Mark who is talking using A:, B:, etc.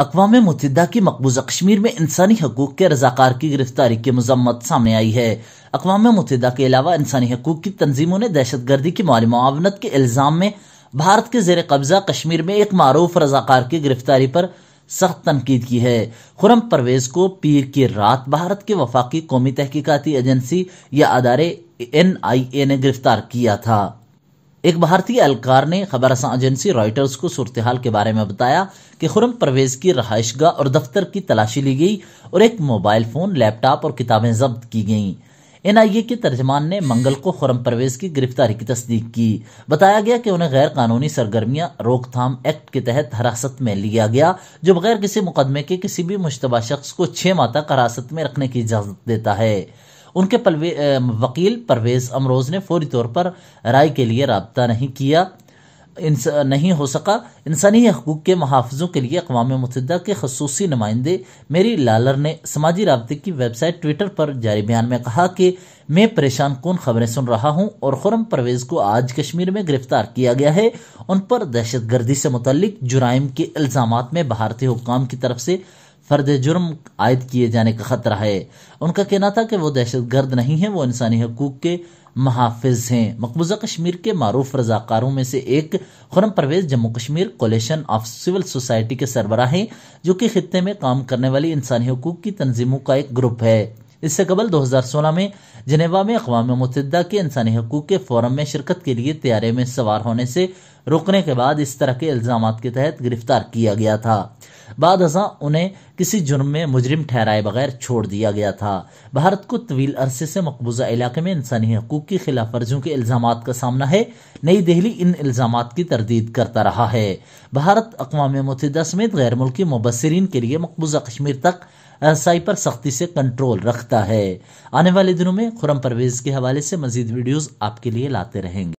A: अकवा मुतहदा की मकबूजा कश्मीर में इंसानी हकूक के रजाकार की गिरफ्तारी की मजम्मत सामने आई है अकवा मुतहदा के अलावा इंसानी हकूक की तंजीमों ने दहशत गर्दी की माली मुआवनत के इल्ज़ाम में भारत के जेर कब्जा कश्मीर में एक मरूफ रजाकार की गिरफ्तारी पर सख्त तनकीद की है खुरम परवेज को पीर की रात भारत के वफाकी कौमी तहकीकती एजेंसी या अदारे एन आई ए ने गिरफ्तार किया था एक भारतीय एहलकार ने खबर एजेंसी रॉयटर्स को सूरतहाल के बारे में बताया कि खुरम परवेज की रहायशगा और दफ्तर की तलाशी ली गई और एक मोबाइल फ़ोन लैपटॉप और किताबें जब्त की आई एनआईए के तर्जमान ने मंगल को खुरम परवेज की गिरफ्तारी की तस्दीक की बताया गया कि उन्हें गैर कानूनी सरगर्मियां रोकथाम एक्ट के तहत हिरासत में लिया गया जो बगैर किसी मुकदमे के किसी भी मुशतबा शख्स को छह माह तक हिरासत में रखने की इजाज़त देता है उनके पलवे वकील परवेज अमरोज ने फौरी तौर पर राय के लिए रबता नहीं किया इंस नहीं हो सका इंसानी हकूक़ के महाफजों के लिए अकवा मतहद के खसूसी नुमाइंदे मेरी लालर ने समाजी रबते की वेबसाइट ट्विटर पर जारी बयान में कहा कि मैं परेशान कौन खबरें सुन रहा हूं और खुरम परवेज को आज कश्मीर में गिरफ्तार किया गया है उन पर दहशत गर्दी से मुतल जुराइम के इल्ज़ाम में भारतीय हुकाम की तरफ से फर्द जुर्म आयद किए जाने का खतरा है उनका कहना था कि वो दहशत गर्द नहीं है वो इंसानी हकूक के महाफिज हैं मकबूजा कश्मीर के मरूफ रजाकारों में से एक Khurram Parvez Jammu Kashmir coalition of civil society के सरबरा हैं जो कि खत्े में काम करने वाली इंसानी हकूक की तनजीमों का एक ग्रुप है इससे कबल 2016 में जनेवा में अकवा मतदा के इंसानी हकूक के फोरम में शिरकत के लिए तैयारे में सवार होने से रोकने के बाद इस तरह के इल्जाम के तहत गिरफ्तार किया गया था बाद हजा उन्हें किसी जुर्म में मुजरिम ठहराए बगैर छोड़ दिया गया था भारत को तवील अरसे से मकबूजा इलाके में इंसानी हकूक की खिलाफ वर्जियों के इल्जाम का सामना है नई दिल्ली इन इल्जाम की तरदीद करता रहा है भारत अकवा मुतहदा समेत गैर मुल्की मुबसरीन के लिए मकबूजा कश्मीर तक रसाई पर सख्ती से कंट्रोल रखता है आने वाले दिनों में खुरम परवेज के हवाले से मजीद वीडियोज आपके लिए लाते रहेंगे